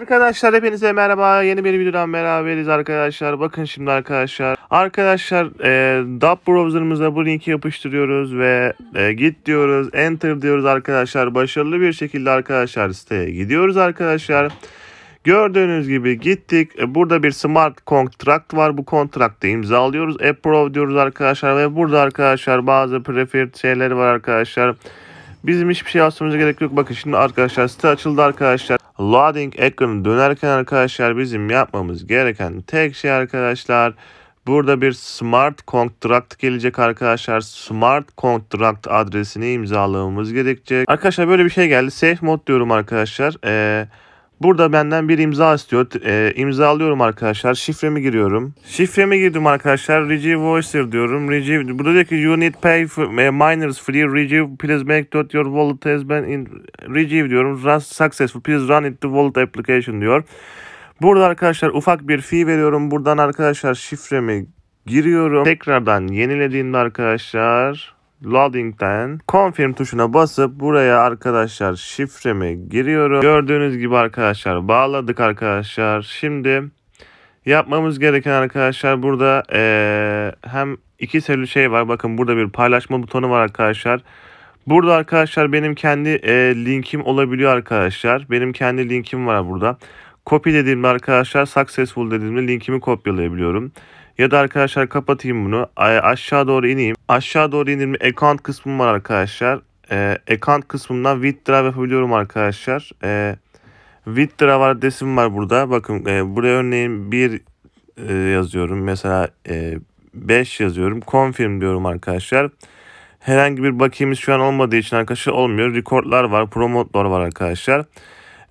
Arkadaşlar hepinize merhaba. Yeni bir videodan beraberiz arkadaşlar. Bakın şimdi arkadaşlar. Arkadaşlar e, DAP browser'ımıza bu linki yapıştırıyoruz ve e, git diyoruz. Enter diyoruz arkadaşlar. Başarılı bir şekilde arkadaşlar siteye gidiyoruz arkadaşlar. Gördüğünüz gibi gittik. E, burada bir smart contract var. Bu kontrakta imzalıyoruz. Approve diyoruz arkadaşlar ve burada arkadaşlar bazı preferred şeyleri var arkadaşlar. Bizim hiçbir şey yapmamıza gerek yok. Bakın şimdi arkadaşlar site açıldı arkadaşlar loading ekranı dönerken arkadaşlar bizim yapmamız gereken tek şey arkadaşlar burada bir smart contract gelecek arkadaşlar. Smart contract adresini imzalamamız gerekecek. Arkadaşlar böyle bir şey geldi. Safe mode diyorum arkadaşlar. Eee Burada benden bir imza istiyor. E, imzalıyorum arkadaşlar. Şifremi giriyorum. Şifremi girdim arkadaşlar. Receive Voicer diyorum. Receive. Burada diyor ki you need pay for, e, miners free. Receive please make dot your wallet has been in. Receive diyorum. Run successful. Please run it the wallet application diyor. Burada arkadaşlar ufak bir fee veriyorum. Buradan arkadaşlar şifremi giriyorum. Tekrardan yenilediğimde arkadaşlar Loading'den confirm tuşuna basıp buraya arkadaşlar şifremi giriyorum. Gördüğünüz gibi arkadaşlar bağladık arkadaşlar. Şimdi yapmamız gereken arkadaşlar burada ee, hem iki türlü şey var. Bakın burada bir paylaşma butonu var arkadaşlar. Burada arkadaşlar benim kendi e, linkim olabiliyor arkadaşlar. Benim kendi linkim var burada. Copy dediğimde arkadaşlar successful dediğimde linkimi kopyalayabiliyorum. Ya da arkadaşlar kapatayım bunu. Aşağı doğru ineyim. Aşağı doğru indirme account kısmım var arkadaşlar. E, account kısmından withdraw yapabiliyorum arkadaşlar. E, withdraw adresim var burada. Bakın e, buraya örneğin 1 yazıyorum. Mesela e, 5 yazıyorum. Confirm diyorum arkadaşlar. Herhangi bir bakiyemiz şu an olmadığı için arkadaşlar olmuyor. Record'lar var, Promotlar var arkadaşlar. Arkadaşlar.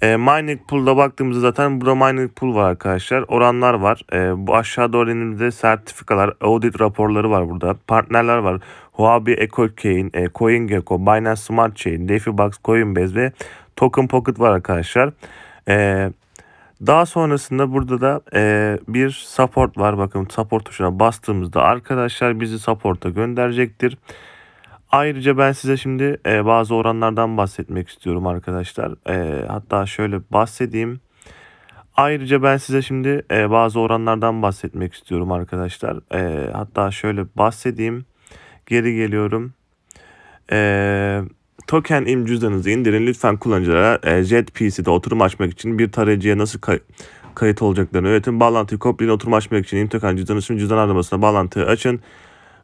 E, mining pool'da baktığımızda zaten burada mining pool var arkadaşlar. Oranlar var. E, bu aşağı doğru indiğimizde sertifikalar, audit raporları var burada. Partnerler var. Huobi, EcoCoin, e, CoinGecko, Binance Smart Chain, DefiBox, Coinbase ve Token Pocket var arkadaşlar. E, daha sonrasında burada da e, bir support var. Bakın support tuşuna bastığımızda arkadaşlar bizi support'a gönderecektir. Ayrıca ben size şimdi e, bazı oranlardan bahsetmek istiyorum arkadaşlar. E, hatta şöyle bahsedeyim. Ayrıca ben size şimdi e, bazı oranlardan bahsetmek istiyorum arkadaşlar. E, hatta şöyle bahsedeyim. Geri geliyorum. E, token im cüzdanınızı indirin. Lütfen kullanıcılara e, JetPC'de oturum açmak için bir tarayıcıya nasıl kay kayıt olacaklarını öğretin. Bağlantıyı kopyayın oturum açmak için im token cüzdanı cüzdan aramasına bağlantıyı açın.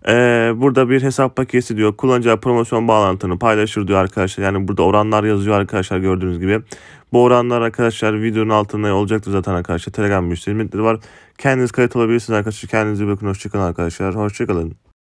Ee, burada bir hesap paketi diyor. Kullanıcıya promosyon bağlantını paylaşır diyor arkadaşlar. Yani burada oranlar yazıyor arkadaşlar gördüğünüz gibi. Bu oranlar arkadaşlar videonun altında olacaktır zaten arkadaşlar. Telegram müşteri var. Kendiniz kayıt olabilirsiniz arkadaşlar. Kendinize bakın. Hoşçakalın arkadaşlar. Hoşçakalın.